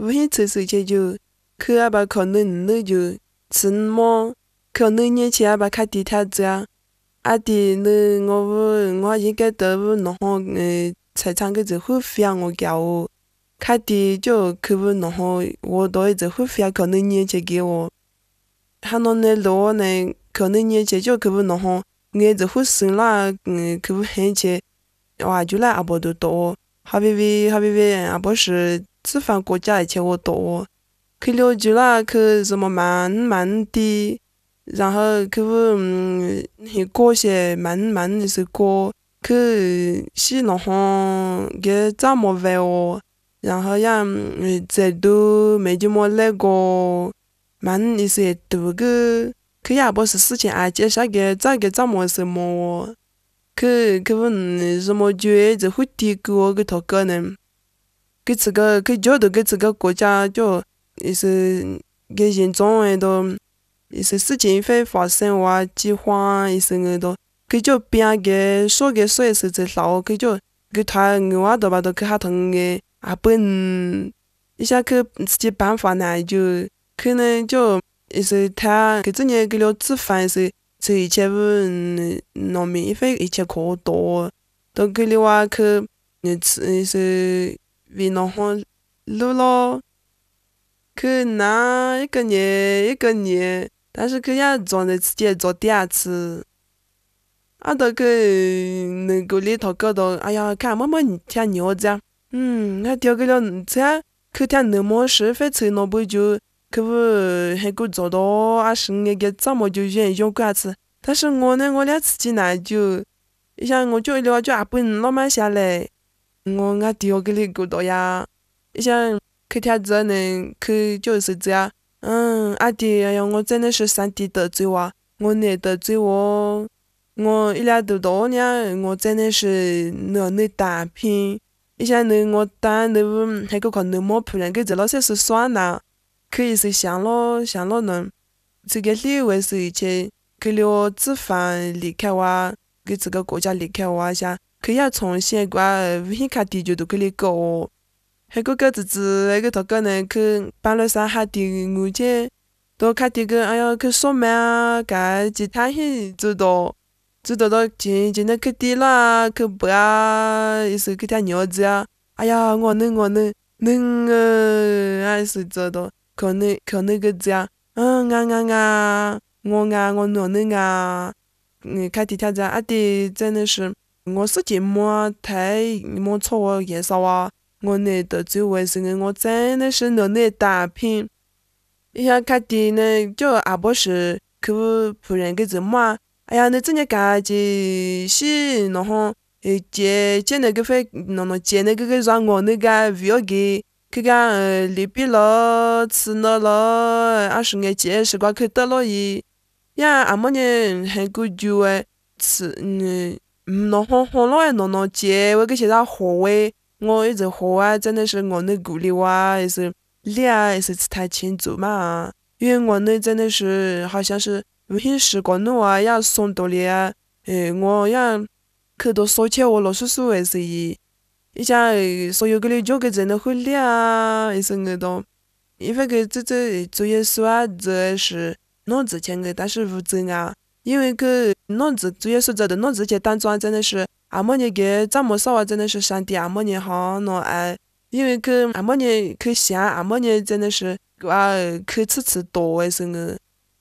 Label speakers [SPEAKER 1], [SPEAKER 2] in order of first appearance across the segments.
[SPEAKER 1] 无限抽手钱就，去阿爸可能那就什么妈；能年前去阿爸开地摊子啊。阿弟那我我应该得不弄好呃菜场个账户，非要我交我；开地就去不弄好，我到个账会非要可能年前给我。喊侬那老呢可能年前就去不弄好，我账会生了嗯，去不很去？哇，就来阿爸都多，还以为还以为阿爸是。吃饭国家一切我多，去了解啦，去什么慢慢的，然后去问嗯过些慢慢一些歌，去洗那方给怎么玩哦，然后嗯，再读没就么那个慢一些读个，去也不是事情，啊，且下个再给怎么什么哦，去去问什么就只会提歌我给脱个呢。给这个、给角度给这个国家，就也是给严重的都一些事情会发生哇，饥荒也是那都，给就边个说个说一些少，给就给他另娃都把都给合同的阿笨，你想去自己办法呢就可能就也是他给这年给了吃饭是。时一千五农民费一千可多，都给你话去那吃一些。为农荒路咯，去那一个人一个人，但是去也赚得直接做点吃。啊，到去那个里头搞到，哎呀，看么你天鸟子，嗯，还钓个两鱼菜，可天那么实惠，吃那不就。可不还够赚到二十五个，怎么就用用惯吃？但是我呢，我俩自己来就，你想我叫一两就不，百，那慢下来。我俺爹要给你教导呀，你想去天子呢，去就是这样。嗯，俺爹呀，我真的是上帝得罪我，我呢得罪我，我一来读大学，我真的是那那打拼，你想那我当那还个看那么漂人给这老些是耍呢，可以是想了想了呢。这个理由是什去去了吃饭离开我，给这个国家离开我一下。可亚长先逛，无限卡地就都去以搞。还过个子子，那个他可能去半路上还地我见，多开地个哎呀去上班啊，个其他些知道，知道到钱，就能去地啦，去啊，又是给他娘子啊，哎呀我弄我弄弄个，还是知道，可能可能个子啊，嗯啊啊啊，我啊我弄弄啊，嗯开地铁站啊地真的是。我是寂寞太你莫错我介绍啊！我那到最是时，我真的是拿那大品，你像看店那叫阿不是，可不仆人怎么嘛？哎呀，那真的干净是然后呃接接那个费，那后接那个去让我那个不要去，去讲利逼了，吃那了，二十年前习惯去得了伊。呀，阿么人很古旧个，吃嗯。嗯，那换换那也弄弄，姐，我给现在换诶，我一直换啊，真的是我那鼓励我，也是累啊，也是太欠揍嘛。因为我那真的是，好像是，不行，时间弄啊要送多哒啊，诶，我要，可多三千，我老师说，也是，也像，呃，所有个的，价格真的会累啊，也是我懂。因为个，这这，作业书啊，这是，那之前个，但是，负真啊，因为个。老子主要说真的，老子以当装真的是，阿妈尼去丈母嫂啊真的是上地阿妈尼好咯哎，因为去阿妈尼去乡阿妈尼真的是啊去次次多哎是么，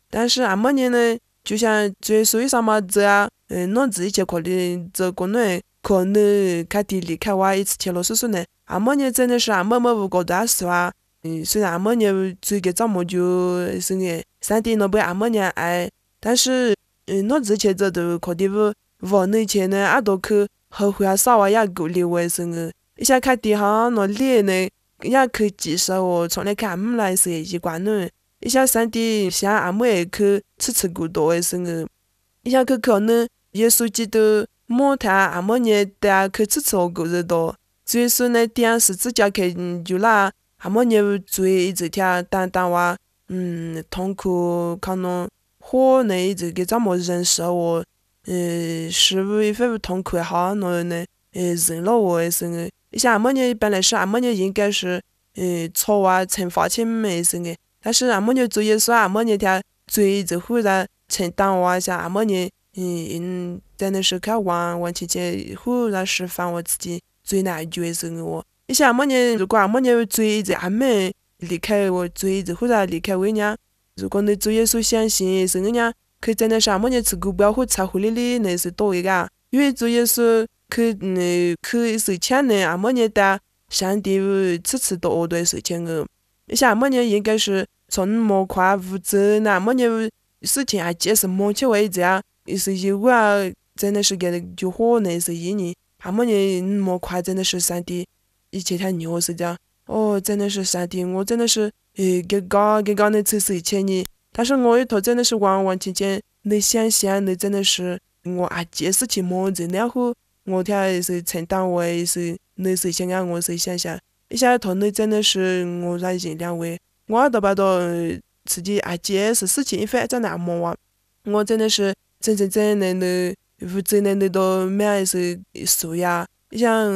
[SPEAKER 1] 但是阿妈尼呢就像主要说一啥么子啊，嗯老子一前可的，做个人、可能开地里开挖一次田螺叔叔呢，阿妈尼真的是阿某某无搞大事啊？嗯虽然阿妈尼做个丈母舅是么，上地那不阿妈尼哎，但是。嗯，那之前在读快递不？往那前呢，俺都去后悔啊、沙湾啊、搞溜外孙我一想看地上那脸呢？也去极少哦，从来看没来是习惯呢。一想生的想俺没去吃吃过多的时候，一想去搞那？耶稣基督没太，还没人带去吃吃过搞得到。最少那电视直接看就那还没人意，一整天单单话，嗯，痛苦可能。和那一个怎么认识我？呃，十五一岁不痛苦一下，那那呃，认了我是声。你想，俺么年本来是俺么年应该是呃，错二惩罚亲么一声。但是俺么年作业少，俺么年天作业做回来承担我一下。俺么年嗯嗯，在那时候看玩玩期间，忽然释放我自己最难就是个我。你想，俺么年如果俺么年作业做，阿妹离开我作业就忽然离开我娘。如果你做耶稣相信，是人可以真的啥，每天吃股，不要喝回来的哩，那是多一个。因为做耶稣去嗯去受钱呢，啊，每天的上帝哦，次次都对受钱哦。你想，每天应该是从你莫快五周那每天事情还解释忙起来这样，是意啊，真的是给就活那是一年，啊，每天你莫快真的是上帝一前，他牛是这样。哦，真的是上帝，我真的是。诶，刚刚刚刚那车水千泥，但是我一他真的是完完全全的想象的，真的是我还借事情忙着然后，我天，也是承担我也是那谁情啊，我谁想想，一下他那真的是我才原谅我，我都不知道自己还借什么事情在那么，啊，我真的是真真真，正的，我真的得到没有一些树呀，像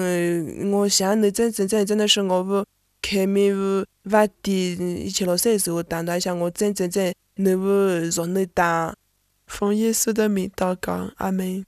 [SPEAKER 1] 我像那真真正正的是我屋。开门屋，挖地一前老小的时候，当当还我真真正能不让你当，风叶树的名大家阿门。